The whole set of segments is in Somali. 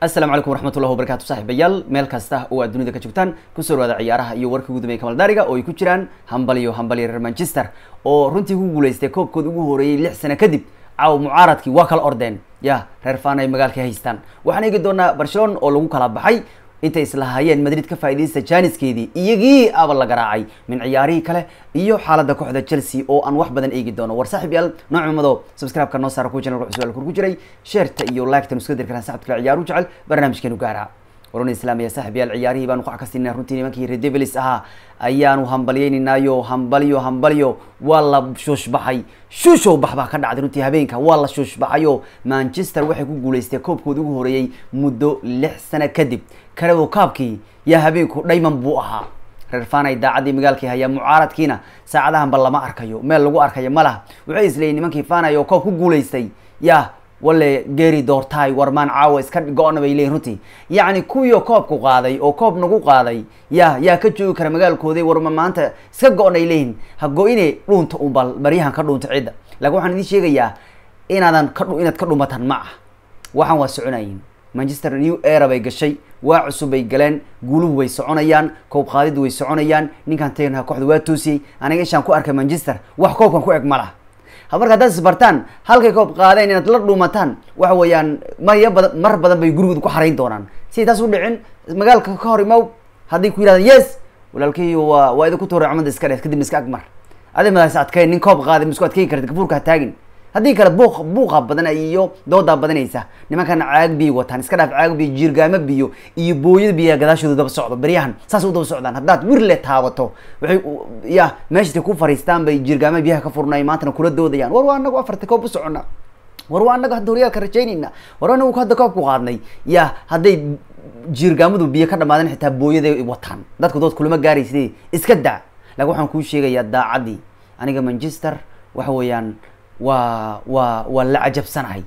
asalaamu calaykum waraxmatullahi wabarakatu saaxiibayaal meel kasta oo aad dunida ka joogtaan kusoo dhawaada ciyaaraha iyo warka ugu dambeya kamal oo ay ku jiraan hambaliyo hambalyo reer manchester oo runtii ku guulaystay koobkood ugu horeeyey lix sano kadib caawa mucaaradkii waa kala ordeen ya reer faan ay magaalka haystaan waxaan eegi doonaa barcelon oo lagu kala baxay intay islahayeen madrid ka faa'iidaysta jaaniskeedii iyagii aba la garaacay min ciyaarihii kale iyo xaaladda kooxda chelsea oo aan wax badan eegi doono war saaxiib yaal noocumado subscribe-ka noo saara ku janal wuxuu su-aal kor ku jiray sheerta iyo like-tan iska dirkaran saxabkala ciyaar jecel barnaamijkeenu gaara waran islaami ya saaxib yaal ciyaarihii baanu qac ka siinay runtii nimankii redebelis ahaa ayaanu hambalyeyninaayo hambalyo hambalyo waa la shuushbaxay bax baa ka dhacday runtii habeenka waa la shuushbaxayo manchester waxay ku guuleystay koobkoodi ugu horeeyey muddo lix sano kadib kalewo kaabkii yaa habeenku dhayman buu ahaa reer fana idaacadii magaalkii hayaa mucaaradkiina saacadahanba lama arkayo meel lagu arkayo ma laha waxay isleeyiin nimankii fanay oo koob ku guuleystay yaa walle geeri doortaay warmaan caawa iska go-na bay leeyihin runtii yacni kuwiioo koobku qaaday oo koob nagu qaaday yaa yaa ka joogi kara magaalkoodii warma maanta iska go-na ay leeyihin ha go-ine dhuunta ubal baryahan ka dhuunta cidda lakin waxaan idiin sheegayaa inaadan ka inaad ka dhumatan ma ah waxaan waa soconayin manchester new era bay gashay waa cusub bay galeen guuluhu way soconayaan koob qaadid way soconayaan ninkaan tegnha kooxda waa toosiyey aniga ishaan ku arkay manchester wax koobkan ku eg ma marka haddaad isbartaan halkay koob qaadeen inaad la dhuumataan waxa weeyaan maya badan mar badan bay gurigooda ku xarayn doonaan siday taas u dhicin magaalka ka hor imaw hadday ku yidhahdaan yes walaalkii waa waa idinku toora cumada iska dheed kadibna iska agmar adi madaas adkeyn nin koob qaaday misku adkeyn kartid kafuurka ha taagin haddii kale buuq buuqa badan iyo doodaa badanaysa nimankan caag biy wataan iska dhaaf caag biy jirgaamo biyo iyo booyada biyaa gadaashooda daba socdo beryahan saas u daba socdaan haddaad wirle taabato waay ya meeshata ku fariistaan bay jiirgaama biyaha ka furnay maantana kula doodayaan war waa anagu afarta koob u socona war waa anaga hadda horyaalka rajaynayna war anagu hadda koob ku qaadnay ya hadday jirgaamadu biyo ka dhamaadeen xitaa booyaday wataan dadku dood kulama gaaraysidee iska daa lakin waxaan kuu sheegayaa daacaddii aniga manchester waxa weeyaan waa waa la cajabsanahay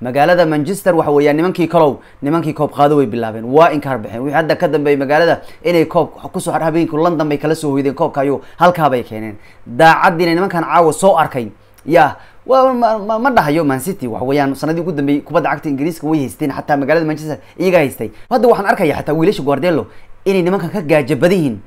magaalada manchester waxa weeyaan nimankii kalow nimankii koob qaado way bilaabeen waa inkaar baxeen wixii hadda ka dambeeyey magaalada inay koob kusoo habeenku london bay kala soo hoydeen koobka ayuu halkaabay keeneen daacaddiina nimankan caawa soo arkay ya ma dhahayo mancity waxa weeyaan sanadii ugu dambeeyey kubadda cagta ingiriiska way haysteen xataa magaalada manchester iyaga haystay hadda waxaan arkaya xataa wiilasha guardelo inay nimankan ka gaajabadan yihiin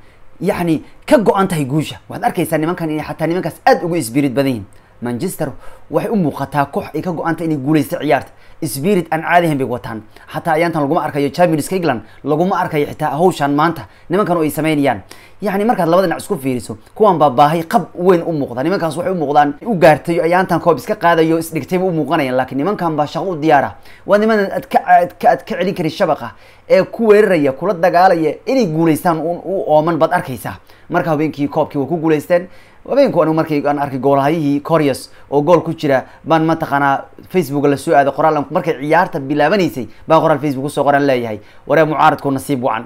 yacni ka go-an tahay guusha waxaad arkaysaa nimankan inay xataa nimankaas aada ugu isbirid badan manchester waxay u muuqataa koox ay ka go anta inay guuleysta ciyaarta spirit aan caadihan bay wataan xataa ayaantan laguma arkayo championska england laguma arkayo xitaa hawshan maanta nimankan oo ay sameynayaan yacni markaad labada dhinac isku fiiriso kuwan baa baahay qab weyn u muuqda nimankaas waxay u muuqdaan u gaartay ayaantan koob iska qaadayo isdhigtay ba u muuqanayaan laakiin nimankan baa shaqo u diyaara waa niman aad ka ka celin karin shabaqa ee ku weeraraya kula dagaalaya inay guuleystaan u ooman baad arkaysaa marka habeenkii koobkii way ku guuleysteen habeenku anu markay aan arkay goolhayihii corias oo gool ku jira baan mataqaanaa facebook lasoo aaday qoraal markay ciyaarta bilaabanaysay baa qoraal facebook usoo qoraan leeyahay waree mucaaradkoo nasiib wacan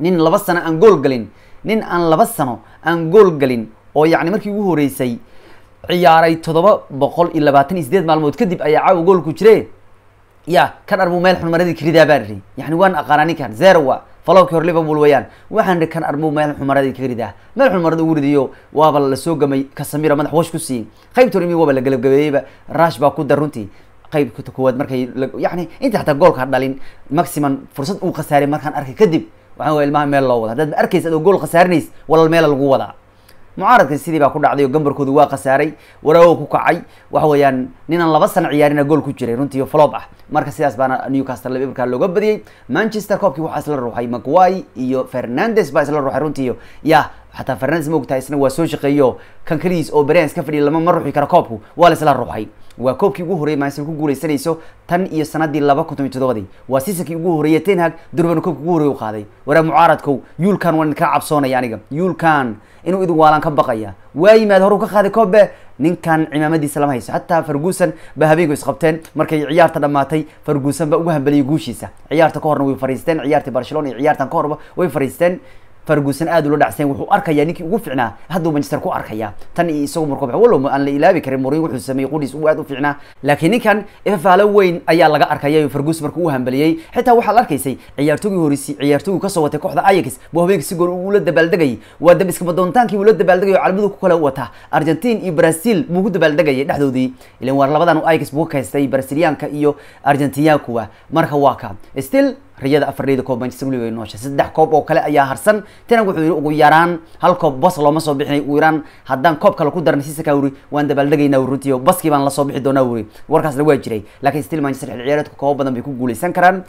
nin laba sano aan gool gelin nin aan laba sano aan gool gelin oo yacni markii ugu horeysay ciyaaray todoba boqol iyo labaatan iyo sideed maalmood kadib ayaa caawa ku jire ya ka dharbuu meel xun maradii karidaa baan iri yani waan aqaanaa ninkan zero wa falowkii hor liverpool weeyaan waxaan kan armow meel xumaradii ka ridaa meel xumarada ugu ridiyo waaba lasoo gamay kasamira madax wash ku siiyey qaybta hormi waaba la galabgabeeyeyba rash baa ku dar runtii qaybta koowaad markay yani inta xataa goolka dhalin maximum fursad uu khasaaray markaan arkay kadib waxaan ilmaha meel loo wada haddaad ma arkaysa adoo gool khasaarinaysa walaal meela lagu wadaa mucaaradka sidii baa ku dhacday oo gambarkoodu waa khasaaray waraago ku kacay waxa weeyaan ninaan laba sana ciyaarina gool ku jiray runtii flop ah marka sidaas baana newcastle ibrka looga badiyey manchester koobkii waxaa isla ruuxay mcguay iyo fernandes baa isla ruuxay runtii ya xataa fernandes ma ogtahay isna waa soo shaqeeyo kan kaligiis oo berens ka fadhiya lama ma ruxi kara koobku waa la isla ruuxay waa koobkii ugu horreeyay manchester ku guuleysanayso tan iyo sanadii laba kun iyo toddobadii waa siisankii ugu horeeyay ten hag durban koobkii ugu horreeyay u qaaday waraa mucaaradkow yuulkan waa idinka cabsoonaya aniga yuulkan inuu idin waalaan ka baqaya waa yimaada hor uu ka qaaday koobe ninkan cimaamadiisa lama hayso xataa farguson ba habeenku isqabteen markay ciyaarta dhammaatay farguson baa ugu hambeliyay guushiisa ciyaarta ka horna way fariisteen ciyaartii barcelona iyo ciyaartan ka horba way fariisteen fargusan aad ula dhacsayn wuxuu arkayaa ninkii ugu fiicnaa hadduu manchester ku arkaya tan iyo isagu murkobax wallow aan la ilaabi karin mourinho wuxuu sameeyey qudhiis uu aad u fiicnaa laakiin ninkan faalo weyn ayaa laga arkayay fargus markuu u hambaliyey xitaa waxaa la arkaysay ciyaartooygii horisi ciyaartooygii kasoo watay kooxda ayax buu habeenkii si gool uula dabaaldegayay waa dab iskama doontaankii uula dabaaldegay calamadu ku kala wata argentin iyo brazil buu ku dabaaldegayay dhexdoodii ilan waar labadan ayax buu ka kaystay braziliyaanka iyo argentiniyaankuwa marka waa ka still riyada afarleyda koob manchester weli way nooshay saddex koob oo kale ayaa harsan tiran wuxuu yidhi ugu yaraan hal koob bos looma soo bixinay ugu yaraan haddaan koob kale ku darna sisaka wuri waan dabaaldegaynaa wuri runtii baskii baan la soo bixi doonaa wuri warkaasna waa jiray laakiin still manchester xil ciyaareedku koobo badan bay ku guuleysan karaan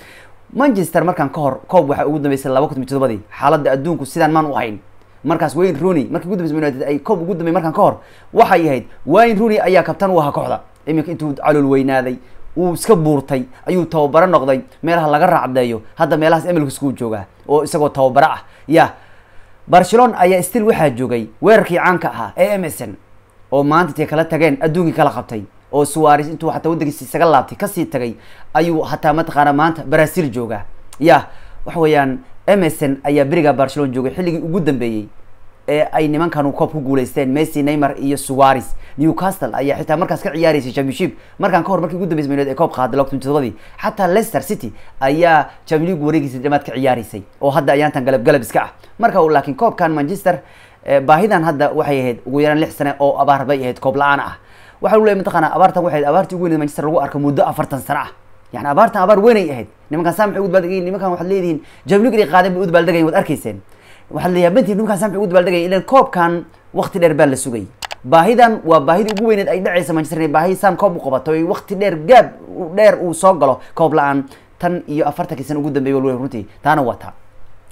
manchester markaan ka hor koob waxaa ugu dambeysay laba kun iyo todobadii xaaladda adduunku sidaan maan u ahayn markaas wayne rooney markii ugu dambeysay united ay koob ugu dambey markaan ka hor waxay ahayd wayne rooney ayaa kabtan u ahaa kooxda iminka intuu calool weynaaday uu iska buurtay ayuu tababaro noqday meelaha laga raacdeeyo hadda meelahaas emelkiskuu joogaa oo isagoo tababaro ah ya barcelon ayaa stil waxaa joogay weerarkii caanka ahaa ee emerson oo maanta intay kala tageen adduunkii kala qabtay oo suwaris intuu hataa waddankiisa isaga laabtay kasii tagay ayuu hataa mataqaana maanta brazil joogaa ya waxa weeyaan emerson ayaa berigaa barcelon joogay xilligii ugu dambeeyey ee ay nimankan koob ku guuleysteen messi neymar iyo suwaris newcastle ayaa xitaa markaas ka ciyaaraysay championship markaan kahor markii ugu dambeysa manood ee koob qaaday logton todobadii xataa leicester city ayaa champion league wareegiisa dhamaad ka ciyaaraysay oo hadda ayaantan galab galab iska ah marka uu laakiin koobkan manchester baahidan hadda waxay ahayd ugu yaraan lix sane oo abaar bay ahayd koob la-aan ah waxaa lagu leeyahy mataqaanaa abaartan waxayd abaartii ugu weyneed manchester lagu arko muddo afartan sane ah yani abaartan abaar weynay ahayd nimankaan saa maxay udbaaldegayin nimankaan waxaad leedihiin champion qaadeen bay udbaaldegayin waad arkayseen waxaa ugu dabaaldegaya ilan koobkan wakti dheer baa la sugay baahidan waa baahida ugu weyneed ay dhacaysa manchester inay baahi sam koob u qabato ay wakti dheer gaab dheer uu soo galo koob la-aan tan iyo afartankii sana ugu dambeeyay walwel runtii taana waa taa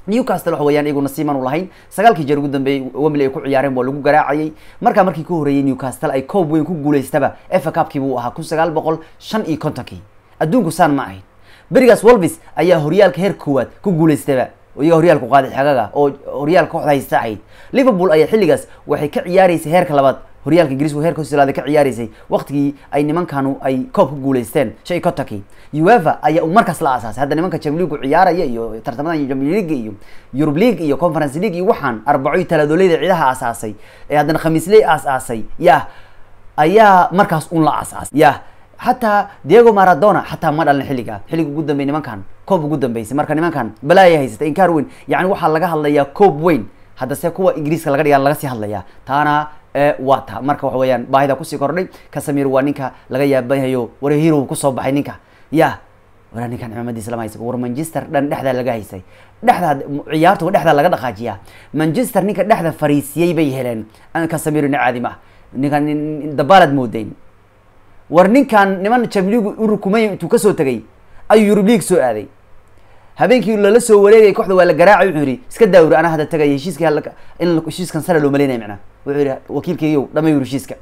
newcastle waxa weeyaan iyaguna siimaanu lahayn sagaalkii jeer ugu dambeeyey wemley ay ku ciyaareen waa lagu garaacayay markaa markii ka horreeyay newcastle ay koob weyn ku guulaystaba efa cupkii buu ahaa kun sagaal boqol shan iyo kontonkii adduunku saan ma ahayn berigaas wolvis ayaa horyaalka heer koowaad ku guulaystaba iyaga horyaalka qaaday xagaga oo horyaalka kooxda haysta ahayd liverpool ayaa xilligaas waxay ka ciyaareysay heerka labaad horyaalka ingiriis heerka hosolaada ka ciyaaraysay waqtigii ay nimankanu ay koob ku guuleysteen shay uefa ayaa uu markaas la aasaasay hadda nimanka champions ciyaaraya iyo tartamada champions league iyo europe league iyo conference league iyo waxaan arbaco talaadoleyda cidaha aasaasay ee haddana khamiisley aas aasay yah ayaa markaas un la aasaasay yah xataa diego maradona xataa ma dhalin xilligaa xilliga ugu dambey nimankan koob ugu dambeysay marka nimankan balaaya haysata inkaar weyn yani waxaa laga hadlayaa koob weyn haddase kuwa ingiriiska laga dhigaa laga sii hadlayaa taana e, waa ta marka waxa weyaan baahida kusii kordhay kasamir waa ninka laga yaabanyahayo warehirow kusoo baxay ninka ya walaa ninkan cimaamadiisa lama haysa war manchester dhan dhexdaa laga haysay dhexdaa ciyaartu dhexdaa laga dhaqaajiyaa manchester ninka dhexda fariisiyey bay heleen kasamir ina caadi ninkan dabaalaad moodayn war ninkan niman jamligu u intuu kasoo tegay ayuu yurubliig soo aaday habeenkii lala soo wareegay kooxda waa la garaacay wuxuu yihi iska daawri anaa hadda tagay heshiiskii in heshiiskan sare loo malaynaya macnaha wuxuu yihi wakiilkaygiyow dhamay yuri heshiiska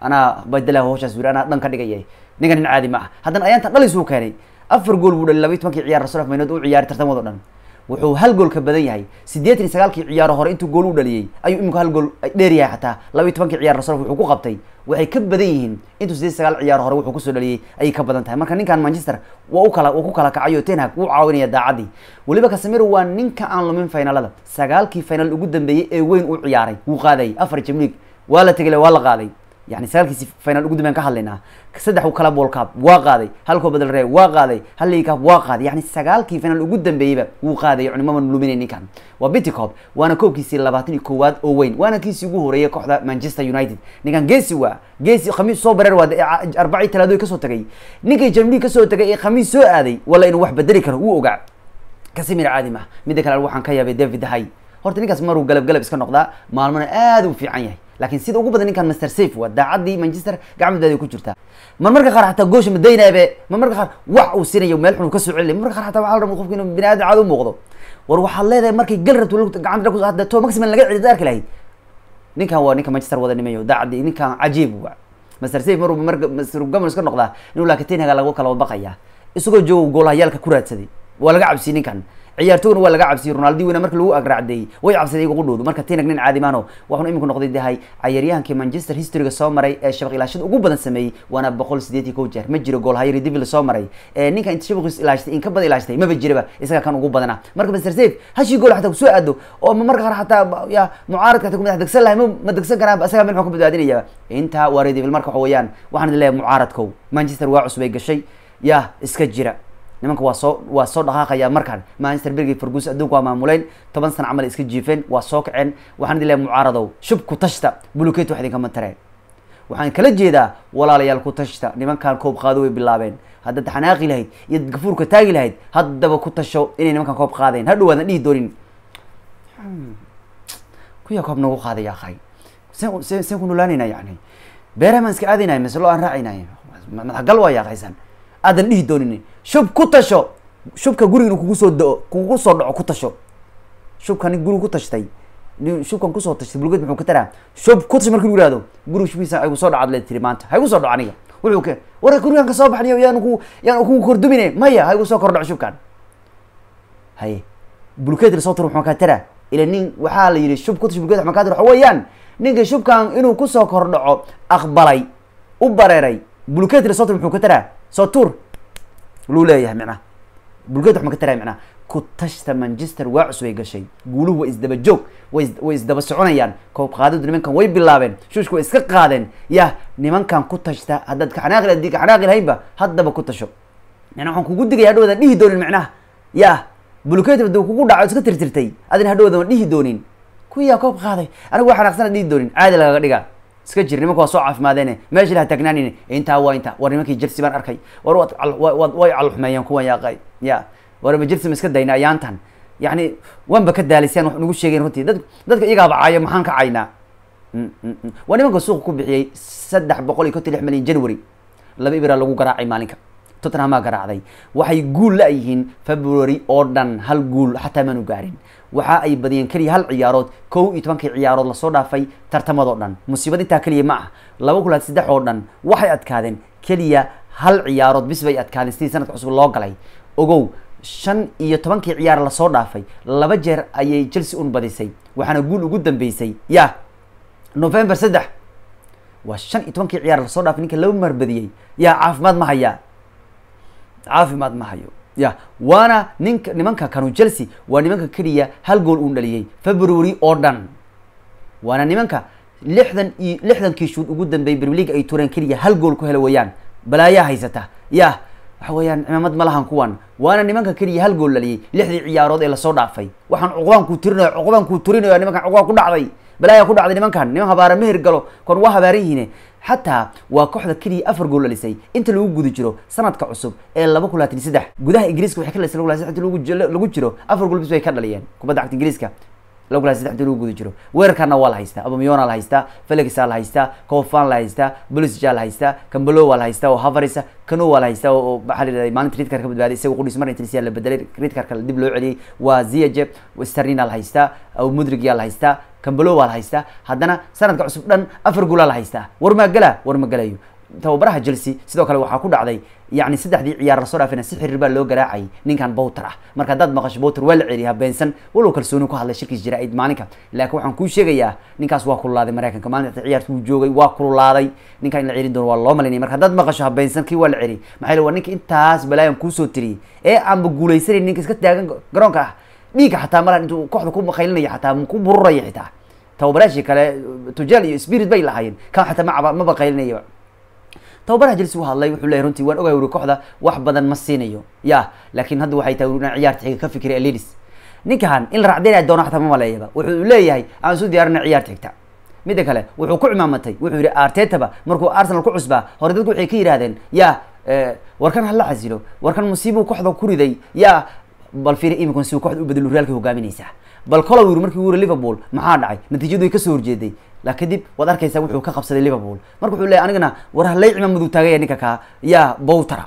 anaa badalaha howshaas yuri anaa dhan ka dhigayay ninkan nin caadi ma ah haddana ayaantan dhalis uu keenay afar gool buu dhali labayi tobankii ciyaar rasuul af maynood u ciyaari tartamado dhan wuxuu hal gool ka badan yahay sideetan iyo sagaalkii ciyaaro hore intuu gool u dhaliyey ayuu imika hal gool yahay xataa laba iyo tobankii ciyaar arsenal wuxuu ku qabtay waxay ka badan yihiin intuu siddeed sagaal ciyaaro hore wuxuu kusoo dhaliyey ayay ka badan tahay marka ninkan manchester waa u kala ku kala kacayo tenhag wuu caawinaya daacaddii weliba kasamiro waa ninka aan lumin faynalada sagaalkii final ugu dambeeyey ee weyn uu ciyaaray wuu qaadayay afar jimlig waa la tegele waa la qaaday yani sagaalkiisi final ugu dambean ka hadlaynaa saddex kala bool waa qaaday halkoo badal ree waa qaaday hal ligi waa qaaday yani sagaalkii final ugu dambeeyeyba wuu qaaday cunimama luminay ninkan waa bitcop waana koobkiisii labaatan iyo koowaad oo weyn waana kiisii ugu horeeyay kooxda manchester united ninkan geesi waa geesi khamiis soo bareer waad arbaci talaadoy kasoo tagay ninkay jamli kasoo tagay ee khamiis soo aaday wala inuu wax bedeli karo uu ogaa kasimir caadi midda kale waxaan ka yaabay david hay horta ninkaas maruu galab galab iska noqdaa maalmona aad u fiican yahay laakiin sida ugu badan ninkan master safe waa daacadii manchester gacmadeeda ku jirtaa marmarka qaar xataa goosha madaynaabe marmarka qaar wax uu siinayo meel xun ka soo celinayo marmarka qaar xataa waxa la rabaa qofka inuu bini aadan caadi u muuqdo war waxaad leedahay markay gal rabto gacanta ku hadda to maximum laga celiyo arki lahayd ninkan waa ninka manchester wada nimayo daacadii ninkan cajiib waa master safe maruu marka master governor ka noqdaa inuu laakiin lagu kala baqaya isagoo joogo goolahayaalka ku raadsaday waa laga cabsiyey ninkan ciyaartogna waa laga cabsiyey ronaldi weyna marki lagu agraacdeeyey way cabsadeen igu dhoodu marka tinag nin caadi maano waxaanu iminku noqday dahay cayaryahankii manchester historyga soo maray ee shabaq ilaashada ugu badan sameeyey waana boqol sideed iyo kow jeer ma jiro gool hayari dib soo maray ninka inta shabaqiis ilaashtay in ka badan ilaashtay maba jiraba isaga kan ugu badana marka master hashii gool xataa kusoo aado oo marka qaar xataa ya mucaaradka xataa kumadax degsan lahay ma ma degsan karaanba isaga mid xun ka badbaadinayaba intaa waa redivil marka waxa weeyaan waxaan leeyahay mucaaradkow manchester waa cusbay gashay ya iska jira nimanka waa soo waa soo dhaqaaqaya markaan manchester bergi fergus adduunka waa maamuleyn toban sana camal iska jiifeen waa soo kaceen waxaan idin lehay mucaaradow shubku tashta buluket wax idinka mantareen waxaan kala jeedaa walaalayaal ku tashta nimankan koob qaado way bilaabeen haddaad xanaaqi lahayd iyo dad gafuurka taagi lahayd haddaba ku tasho inay nimankan koob qaadeen ha dhawaadan dhihi doonin hmm. kuyaa koob nagu qaadaya qari sen ku nolaanayna yani beeraha maan iska aadaynaya maslo aan raacaynay madaxgal waa yaaqaysan aadan dhihi doonin shub ku tasho shubka guriga kugu soo do kugu soo dhaco ku tasho shubkan guriga ku tashtay shubkan kusoo tashtay bulged muxuu ka taraa shub ku tash markii lagu ihahdo guriga aygu soo dhacaad leed tiri maanta haygu soo dhaco aniga wuxuu ke war gurigan ka soo baxnayo yaan ku yaan kugu kordumine maya haygu soo kordhaco shubkan haye bulkeed sootur muxuu ka taraa ila nin waxaa la yidhi shub ku tash bulkeed maxaa ka taraa waxa weeyaan ninka shubkan inuu kusoo kordhaco aqbalay u bareeray bulkeed sootur muxuu ka taraa soo tuur luu leeyahay micnaha bulgada wax ma ka taraya micnaha kutashta manchester waa cusbay gashay guuluhu waa isdaba joog way isdaba soconayaan koob qaadadu nimankan way bilaabeen shuushku way iska qaadeen yah nimankan ku tashta haddaad kaxanaaqil haddii kaxanaaqil haynba haddaba ku tasho yani waxaan kugu digaya hadhowda dhihi doonin micnaha yah bulgada hadduu kugu dhaco iska tirtirtay adin hadhowda ma dhihi doonin kuyaa koob qaaday anigu waa aqsana dhihi doonin caadi lagaga dhigaa iska jir nimanka waa soo caafimaadeene meesha ha taagnaanin intaa waa intaa war nimankii jirsi baan arkay war way calxumeeyeen kuwan yaaqay ya war ma jirsi ma iska dayna ayaantan yani wanba ka daaliseen wax nagu sheegayn runtii dad dadka iyagaaba caaya maxaan ka caynaa mm, mm, mm. waa nimanka suuqa ku bixiyey saddex boqol iyo konton lix milyan january laba ibira lagu garaacay maalinka tottenham garaacday waxay guul la-yihiin february oo dhan hal guul xataa maanu gaarin waxa ay badiyeen keliya hal ciyaarood kow iyo tobankii ciyaarood lasoo dhaafay tartamadoo dhan musiibad intaa keliya ma ah laba kulaad saddex oo dhan waxay adkaadeen keliya hal ciyaarood bis bay adkaadeen sidii sanadka cusub loo galay ogow shan iyo tobankii ciyaar lasoo dhaafay laba jeer ayay chelsea un badisay waxaana guul ugu dambeysay ya november saddex waa shan iyo tobankii ciyaar lasoo dhaafay ninka laba mar badiyey yaa caafimaad ma hayaa caafimaad ma hayo ya waana ninka nimanka kanujelse waa nimanka keliya hal gool uun dhaliyey february oo dhan waana nimanka lixdan iyo lixdankii shuud ugu dambeeyey bermeliga ay tureen keliya hal gool ku hela weyaan balaayaa haysata ya waxa weeyaan cimaamad ma lahan kuwan waana nimanka keliya hal gool dhaliyey lixdii ciyaarood ee lasoo dhaafay waxaan cuqbaan kuu tirinayo cuqbaan kuu turinayo nimankan cuqbaan ku dhacday balaayaa ku dhacday nimankan niman habaara meher galo kon waa habaaran yihiine xataa waa kooxda keliya afar gool dhalisay inta lagu guda jiro sanadka cusub ee laba kun laatan iyo saddex gudaha ingiriiska waxay ka dhisay laba kun laatan inta lagu jiro afar gool bis way ka dhaliyeen kubadda cagta ingiriiska laba kun laatan saddex inta lagu guda jiro weerarkaana waa la haystaa abamiyona la haystaa felixaa la haystaa kofan la haystaa bolisja la haystaa kambalo waa la haystaa oo havarisa kano waa la haystaa oo maxaa la yidhahda maalinta ridkarka badbaaday isaga qudhiis mar intilisiyaa la bedelay ridkarka dib loo celiyey waa ziyaje starina la haystaa aw mudrigyaa la haystaa kambalo waa la haystaa haddana sanadka cusub dhan afar guulaa la haystaa war gala warma galayo tababaraha chelsea sidoo kale waxaa ku dhacday yani saddexdii ciyaar lasoo dhaafina si xiriir baa loo garaacayay ninkan bowter ah marka haddaad maqasho bowter waa la celiyaa habeensan walow kalsooni ku hadlay shirkiis jaraa'id maalinka laakiin waxaan kuu sheegayaa ninkaas waa kululaaday maraykanka maalinta ciyaarta uu joogay waa kululaaday ninkan in la celin doono waa loo malinaya marka haddaad maqasho habeensan benson kii waa la celi maxaa yeel waa ninka intaas balaayan kuusoo tiriyey ee aanba guulaysanayn ninka iska taagan garoonka ah dhiigga xataa malahan intuu kooxda ku makaylinaya xataa ku bururaya xitaa tababaraashii kale tujaal iyo spirit bay lahaayeen kaa xataa ma maba qaylinaya tababaraha jilsi u hadlay wuxuu leeyahy runtii waan ogay wuri kooxda wax badan ma siinayo ya laakiin hadda waxay tahay inaan ciyaarta xiga ka fikiriya ladies ninkan in la racdeenaa doono xataa ma maleeyaba wuxuu leeyahay aan soo diyaarina ciyaarta xigta midda kale wuxuu ku cimaamatay wuxuu yihi artetaba markuu arsenal ku cusbaa hore dadku waxay ka yidhahdeen ya eh, warkan ha la xasilo warkan musiibuu kooxda ku riday ya bal fiir imikon si kooxda u bedelo reelka hogaaminaysaa bal colow markii u liverpool maxaa dhacay natiijadu ay kasoo horjeeday la kadib waad arkaysaa wuxuu ka qabsaday liverpool marka wuxuu leeyay anigana war halaycima mudug taagaya ninka kaa yaa bowtara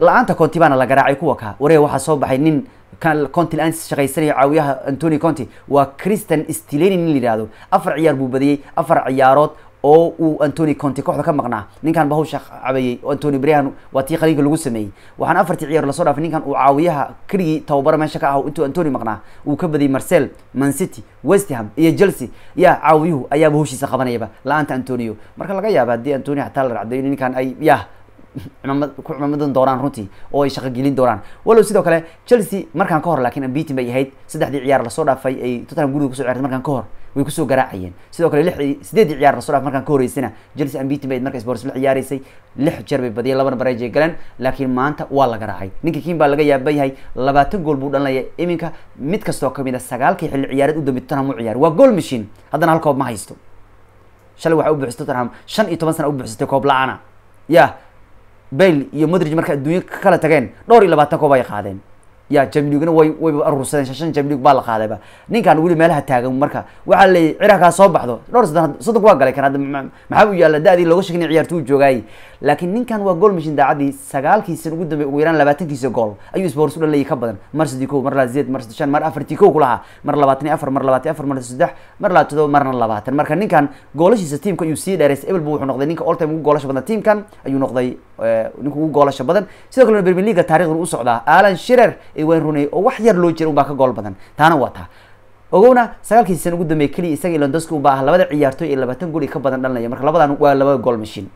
la-aanta conti baana la garaacay kuwa kaa waree waxaa soo baxay nin conti laan aan shaqaysanaya caawiyaha antony conti waa christian stileni nin la yidhahdo afar ciyaar buu badiyey afar ciyaarood oo uu antony conte kooxda ka maqnaa ninkan ba hawsha cabayey antony brian waa tii khaliilka lagu sameeyey waxaana afartii ciyaar lasoo dhaafay ninkan uu caawiyaha keligii tababara meesha ka ah intuu antoni maqnaa uu ka badiyay marcel mancity westham iyo chelsea yaa caawiyuhu ayaaba hawshiisa qabanayaba la-aanta antonio marka laga yaaba haddii antony xataa la racday ninkan ay yah ku cimamadan doonaan runtii oo ay shaqo gelin doonaan walow sidoo kale chelsea markaan ka hor laakiin unbeaten bay ahayd saddexdii ciyaar lasoo dhaafay ay tottenham guriga kuso ciyaartay markaan ka hor way kusoo garaacayeen sidoo kale lixdii sideeddii ciyaar lasoo dhaafay markaan ka horeysayna chelsea unbeaten bay marka sports la ciyaareysay lix jeer bay badiyay labana bareejay galeen laakiin maanta waa la garaacay ninka kiin baa laga yaaba yahay labaatan gool buu dhalinaya iminka mid kastoo kamid a ah sagaalkii xilli ciyaareed u dambe tottenham u ciyaar waa goal machine haddana halkoob ma haysto shalay waxaa u buuxisay tottenham shan iyo toban sana u buuxisatay koob la-aana yah bale iyo modrig marka adduunye kala tageen dhowr iyo labaatan koob ay qaadeen ya jamligna way way aruursadeen shan jamlig baa la qaadayba ninkaan weli meelaha taagan marka waxaa leeyay ciraakaa soo baxdo dhowr saddan soddonka waa galay kan hadda maxaa u yaalla da-dii looga sheegnay ciyaartuu joogaayey laakiin ninkan waa gool mashin daacadii sagaalkiisan ugu dambe ugu yaraan labaatankiisa gool ayuu isboors u dhalayay ka badan mar sadii ko mar laazed mar shan mar afartii ko kulahaa mar labaatan iyo afar mar labaatan afar mar saddex mar labaatan todoba marna labaatan marka ninkan goolashiisa tiimka ayuu sii dheerays ebel wuxuu noqday ninka all time ugu goolasha badan tiimkan ayuu noqday eh, ninka ugu goolasha badan sidoo kalena bermin liga taarikhdan u socdaa alan shirer ee wayne rooney oo wax yar loo jira unbaa ka gool badan taana waa taa ogowna sagaalkiisan ugu dambeeyay keliya isaga iyo londosku unbaa ah labada ciyaartoy ee labaatan gool iyo ka badan dhalinaya marka labadan waa laba gool mashin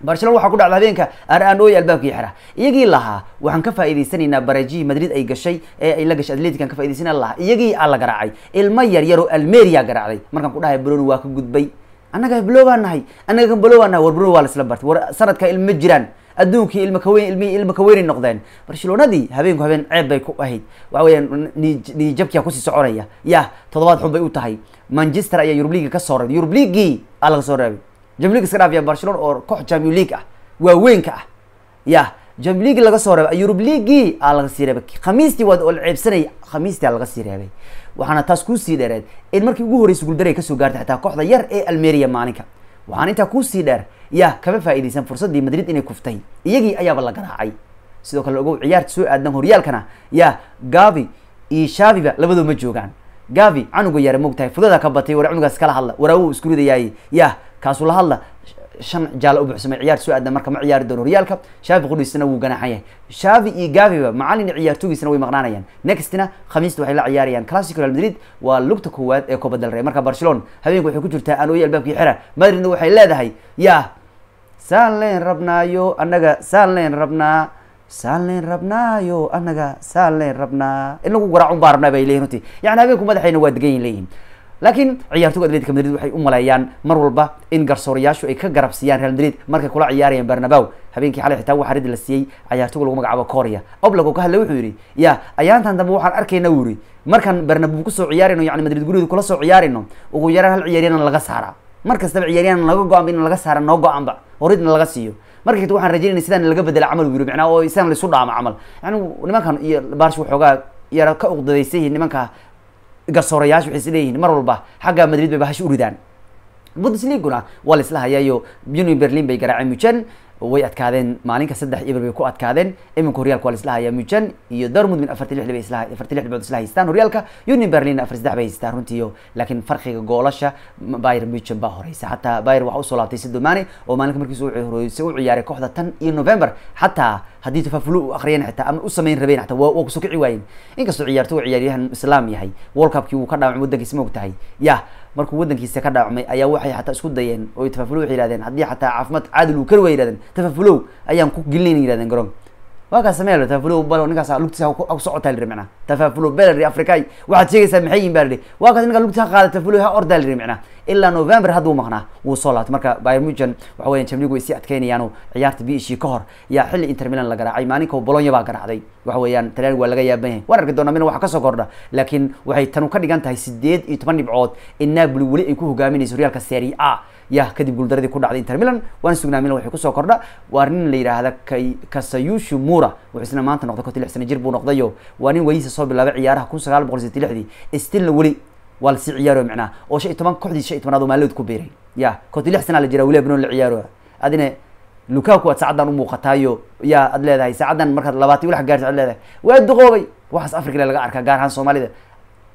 barcelona waxaa ku dhacda habeenka aranoy albaabkii xira iyagii lahaa waxaan ka faa'iidaysanaynaa barajihii madrid ay gashay ee ay la gashay atletic ka fa'idaysanaa lahaa iyagii aa la garaacay ilmo yar almeria garaacday markaan ku dhahay broni waa ka gudbay annaga blo nahay annaga kan blo nahay war broni waa la bartay war sanadka ilma jiraan adduunkii ilma ilmihii ilma kaweynay noqdeen barcelonadii habeenku habeen ceeb bay ku ahayd waxa weeyaan nijabkia kusii soconaya yah toddobaad xun bay u tahay manchester ayaa eurub leagua ka soo reebay eurub leagii aa laga soo reebay jamlig iska dhaafiya barcelona oo koox jampion league ah waaweynka ah ya jampion league laga soo reebay eurub leaguii aa laga sii reebay khamiistii waad ol ceebsanayay khamiistii aa laga sii reebay waxaana taas kuusii dheereed in markii ugu horreysay guuldarey kasoo gaartay xataa kooxda yar ee almeria maalinka waxaana intaa kuusii dheer ya kama faa'iidaysan fursaddii madrid inay kuftay iyagii ayaaba la garaacay sidoo kale ogow ciyaarta soo aadan horyaalkana ya gavi iyo shaviba labadoo ma joogaan gavi canuga yare moogtahay fudada ka batay war cunugaas kala hadla waraa wuu isku ridayaay ya kaasuu la hadla shan jaala u buxsamay ciyaar soo aadan marka ma ciyaari doono horyaalka shaafi qudhiisna wuu ganaaxan yahay shaafi iyo gaafiba macalina ciyaartoogiisna way maqnaanayaan nextna khamiista waxay la ciyaarayaan classico real madrid waa lugta koowaad ee kubadal dalre marka barcelona habeenku waxay ku jirtaa anoye albaabkii xera madridna waxay leedahay yaa saan leen rabnaayo annaga saan leen rabnaa saan leen rabnaayo annaga saan leen rabnaa in lagu garaacun baa rabnaa bay leyihin runtii yani habeenku madaxayna waa degan yihin leeyihin laakiin ciyaartoyga atletico madrid waxay u maleeyaan mar walba in garsoorayaashu ay ka garabsiiyaan real madrid markay kula ciyaarayaan bernabao habeenkii xalay xitaa waxaa ridi la siiyey ciyaartoyga lagu magacaabo korea oblako ka hadle wuxuu yidhi ya ayaantan dambe waxaan arkaynaa uu markaan bernabao kusoo ciyaarayno yani madrid gurigeeda kula soo ciyaarayno ugu yaraan hal ciyaaryaana laga saara mar kastaba ciyaaryaana laga go-anba in laga saara noo go-anba horidna laga siiyo marka kata waxaan rajaynaya sidaan laga bedela camal uu yiri macnaa oo sidan la isu dhaamo camal yani nimankan iyo baarsh waxoogaa yara ka uqdadaysayyihin nimanka garsoorayaashu waxay isleeyihiin mar walba xagga madrid bay bahash u ridaan bundesliguna waa la isla hayaayo union berlin bay garaaceen mujan way adkaadeen maalinka saddex ibar bay ku adkaadeen iminka horyaalka waa la islahayaa hayaa mujan iyo dormund min afarti lix bay isla afarti lix dhibcood isla haystaan horyaalka union berlin afar saddex bay haystaan runtiiyo laakiin farqiga goolasha bayer mujan baa horeysa xataa bayer waxa usoo laabtay sidomani oo maalinka markiisu u ciyaaray kooxda tan iyo november xataa haddii tafaafulo u akriyan xitaa ama u samayn rabeen xataa waa kusoo kici waayeen inkastoo ciyaarto u ciyaaryahan islaam yahay world cupkii uu ka dhaawacmay wadankiisa ma og tahay ya markuu wadankiisa ka dhaawacmay ayaa waxay xataa isku dayeen oo tafaafulo waxay yihahdeen haddii xataa caafimaad caadil uu kari waa yihahdeen tafaafulow ayaan ku gelinayna yihahdeen garoonka waa kaa samee tafafuluhu balo ninkaas lugtiisa ku socotaa liri micnaa tafafulu beleri afrikay waxaad sheegaysaa maxay yihin baa liri waa kaas ninka lugtiisa qaada tafafulu ha ordaa liri micnaa ilaa november hadduu maqnaa wuu soo laabtay marka bayern munchen waxa weyan chamligu way sii adkeynayaanu ciyaarta b ishii ka hor yaa xilli inter la garaacay maalinka bolonya baa garaacday waxa weeyaan talyaanigu waa laga yaaban yahay waan arki doona milan waxa kasoo kordha laakiin waxay tanu ka dhigan tahay sideed iyo toban dhibcood in napoli weli ay ku hogaaminayso horyaalka serie a yah kadib guuldaradii ku dhacday inter milan waana sugnaa milan waxay kusoo kordha waa nin la yidhaahda kasayushi mura wuxuu isna maanta noqday konti lix sana jir buu noqdayo waa nin wayisa soo bilaabay ciyaaraha kun sagaal boqol siti lixdii stilna weli waa lasii ciyaaro micnaha oo shan iyo toban kooxdii shan iyo tobanaad oo maalod ku biiray ya konti lix sanaa la jiraa weli abnoon la ciyaaro adina lukaku aad saacaddan umuuqataayo yaa ad leedahay saacaddan markaad labaatan walax gaarta ad leedahay waa duqoobay waxaas africa laga arkaa gaar ahaan soomaalida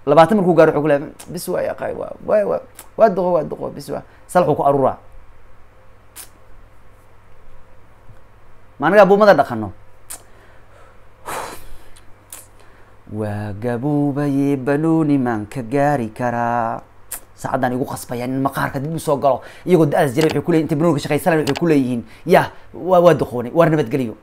labaatan markuu gaaro wuxuu ku lehay bis waay aqay wa way wa waa doqo waa doqo bis waa salaxuu ku aruraa ma buumada dhaqano waa gabuubaye baluuni maan ka gaari karaa saacaddaan igu qasbaya in maqaarka dib u soo galo iyagoo da-adas jiray waxay kuleyihin intay baluunka shaqaysanay waxay kuleeyihiin yah wa waa doqoonay waar nabadgeliyo